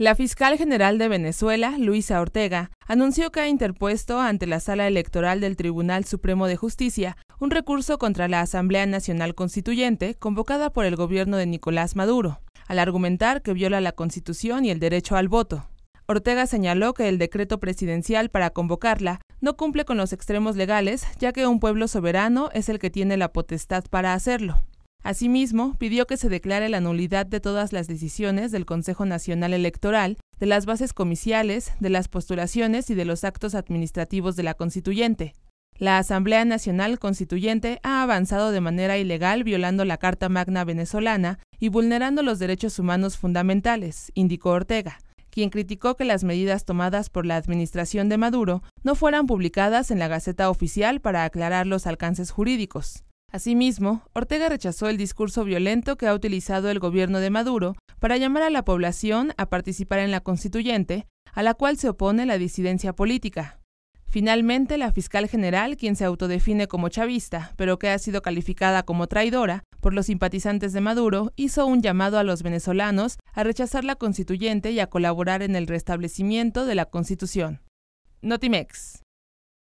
La fiscal general de Venezuela, Luisa Ortega, anunció que ha interpuesto ante la sala electoral del Tribunal Supremo de Justicia un recurso contra la Asamblea Nacional Constituyente convocada por el gobierno de Nicolás Maduro, al argumentar que viola la Constitución y el derecho al voto. Ortega señaló que el decreto presidencial para convocarla no cumple con los extremos legales, ya que un pueblo soberano es el que tiene la potestad para hacerlo. Asimismo, pidió que se declare la nulidad de todas las decisiones del Consejo Nacional Electoral, de las bases comiciales, de las postulaciones y de los actos administrativos de la constituyente. La Asamblea Nacional Constituyente ha avanzado de manera ilegal violando la Carta Magna venezolana y vulnerando los derechos humanos fundamentales, indicó Ortega, quien criticó que las medidas tomadas por la administración de Maduro no fueran publicadas en la Gaceta Oficial para aclarar los alcances jurídicos. Asimismo, Ortega rechazó el discurso violento que ha utilizado el gobierno de Maduro para llamar a la población a participar en la constituyente, a la cual se opone la disidencia política. Finalmente, la fiscal general, quien se autodefine como chavista, pero que ha sido calificada como traidora por los simpatizantes de Maduro, hizo un llamado a los venezolanos a rechazar la constituyente y a colaborar en el restablecimiento de la constitución. Notimex.